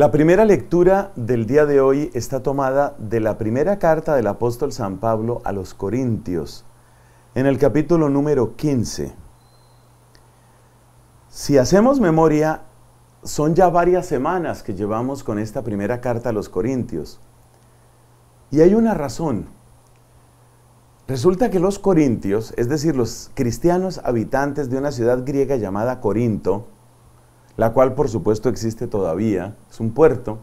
La primera lectura del día de hoy está tomada de la primera carta del apóstol San Pablo a los Corintios, en el capítulo número 15. Si hacemos memoria, son ya varias semanas que llevamos con esta primera carta a los Corintios. Y hay una razón. Resulta que los corintios, es decir, los cristianos habitantes de una ciudad griega llamada Corinto, la cual por supuesto existe todavía, es un puerto.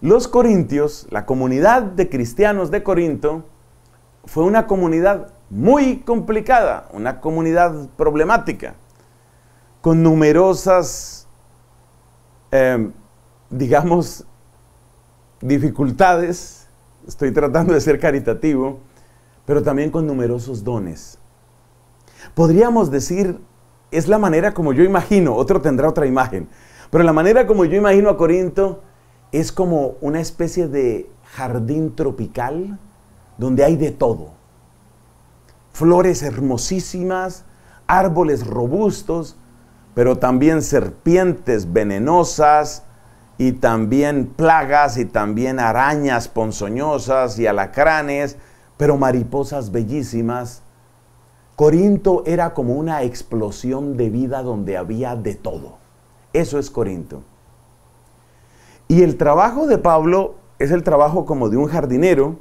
Los corintios, la comunidad de cristianos de Corinto, fue una comunidad muy complicada, una comunidad problemática, con numerosas, em, digamos, dificultades, estoy tratando de ser caritativo, pero también con numerosos dones. Podríamos decir es la manera como yo imagino, otro tendrá otra imagen, pero la manera como yo imagino a Corinto es como una especie de jardín tropical donde hay de todo. Flores hermosísimas, árboles robustos, pero también serpientes venenosas y también plagas y también arañas ponzoñosas y alacranes, pero mariposas bellísimas Corinto era como una explosión de vida donde había de todo. Eso es Corinto. Y el trabajo de Pablo es el trabajo como de un jardinero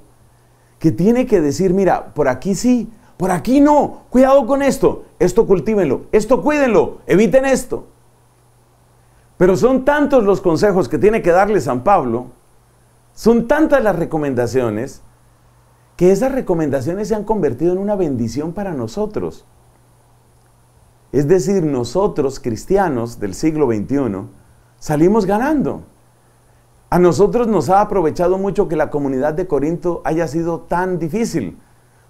que tiene que decir, mira, por aquí sí, por aquí no, cuidado con esto, esto cultívenlo, esto cuídenlo, eviten esto. Pero son tantos los consejos que tiene que darle San Pablo, son tantas las recomendaciones, que esas recomendaciones se han convertido en una bendición para nosotros. Es decir, nosotros cristianos del siglo XXI salimos ganando. A nosotros nos ha aprovechado mucho que la comunidad de Corinto haya sido tan difícil,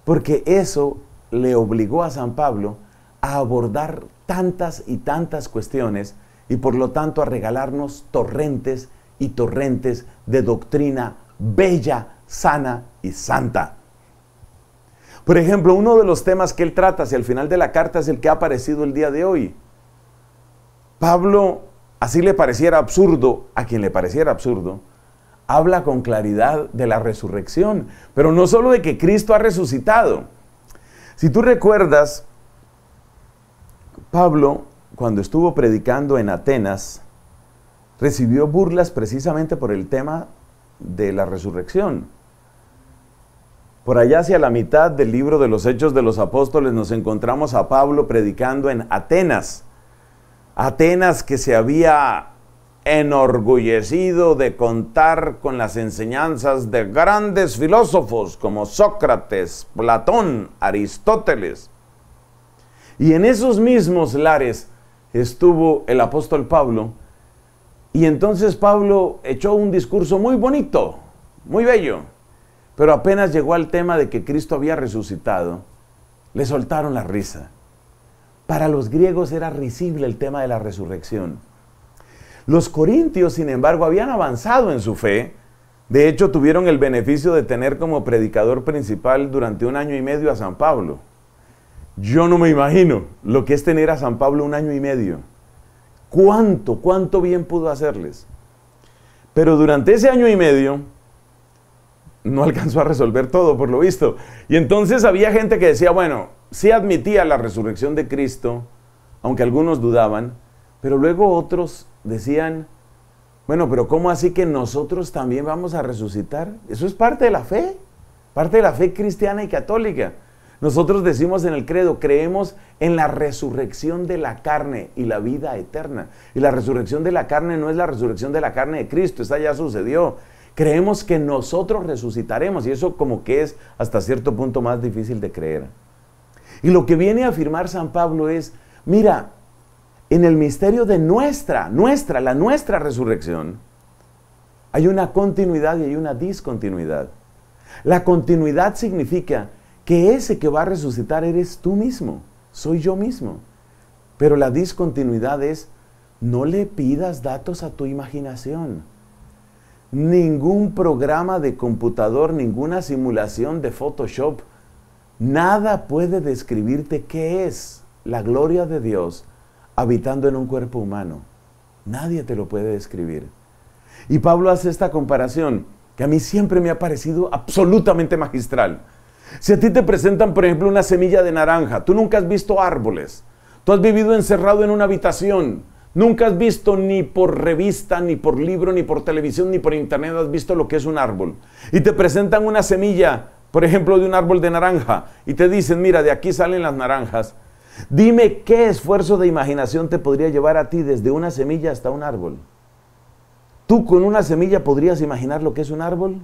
porque eso le obligó a San Pablo a abordar tantas y tantas cuestiones y por lo tanto a regalarnos torrentes y torrentes de doctrina bella, sana y santa. Por ejemplo, uno de los temas que él trata hacia al final de la carta es el que ha aparecido el día de hoy. Pablo, así le pareciera absurdo, a quien le pareciera absurdo, habla con claridad de la resurrección, pero no solo de que Cristo ha resucitado. Si tú recuerdas, Pablo, cuando estuvo predicando en Atenas, recibió burlas precisamente por el tema de la resurrección. Por allá hacia la mitad del libro de los Hechos de los Apóstoles nos encontramos a Pablo predicando en Atenas. Atenas que se había enorgullecido de contar con las enseñanzas de grandes filósofos como Sócrates, Platón, Aristóteles. Y en esos mismos lares estuvo el apóstol Pablo. Y entonces Pablo echó un discurso muy bonito, muy bello pero apenas llegó al tema de que Cristo había resucitado, le soltaron la risa. Para los griegos era risible el tema de la resurrección. Los corintios, sin embargo, habían avanzado en su fe. De hecho, tuvieron el beneficio de tener como predicador principal durante un año y medio a San Pablo. Yo no me imagino lo que es tener a San Pablo un año y medio. ¿Cuánto, cuánto bien pudo hacerles? Pero durante ese año y medio, no alcanzó a resolver todo, por lo visto. Y entonces había gente que decía, bueno, sí admitía la resurrección de Cristo, aunque algunos dudaban, pero luego otros decían, bueno, pero ¿cómo así que nosotros también vamos a resucitar? Eso es parte de la fe, parte de la fe cristiana y católica. Nosotros decimos en el credo, creemos en la resurrección de la carne y la vida eterna. Y la resurrección de la carne no es la resurrección de la carne de Cristo, esa ya sucedió creemos que nosotros resucitaremos y eso como que es hasta cierto punto más difícil de creer. Y lo que viene a afirmar San Pablo es, mira, en el misterio de nuestra, nuestra, la nuestra resurrección, hay una continuidad y hay una discontinuidad. La continuidad significa que ese que va a resucitar eres tú mismo, soy yo mismo. Pero la discontinuidad es, no le pidas datos a tu imaginación ningún programa de computador, ninguna simulación de Photoshop. Nada puede describirte qué es la gloria de Dios habitando en un cuerpo humano. Nadie te lo puede describir. Y Pablo hace esta comparación que a mí siempre me ha parecido absolutamente magistral. Si a ti te presentan, por ejemplo, una semilla de naranja, tú nunca has visto árboles, tú has vivido encerrado en una habitación, Nunca has visto ni por revista, ni por libro, ni por televisión, ni por internet, has visto lo que es un árbol. Y te presentan una semilla, por ejemplo, de un árbol de naranja, y te dicen, mira, de aquí salen las naranjas. Dime qué esfuerzo de imaginación te podría llevar a ti desde una semilla hasta un árbol. ¿Tú con una semilla podrías imaginar lo que es un árbol?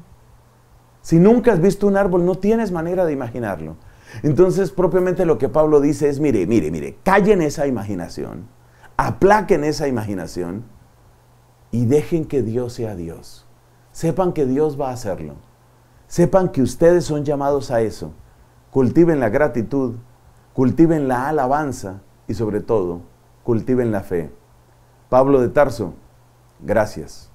Si nunca has visto un árbol, no tienes manera de imaginarlo. Entonces, propiamente lo que Pablo dice es, mire, mire, mire, callen esa imaginación aplaquen esa imaginación y dejen que Dios sea Dios. Sepan que Dios va a hacerlo. Sepan que ustedes son llamados a eso. Cultiven la gratitud, cultiven la alabanza y sobre todo, cultiven la fe. Pablo de Tarso, gracias.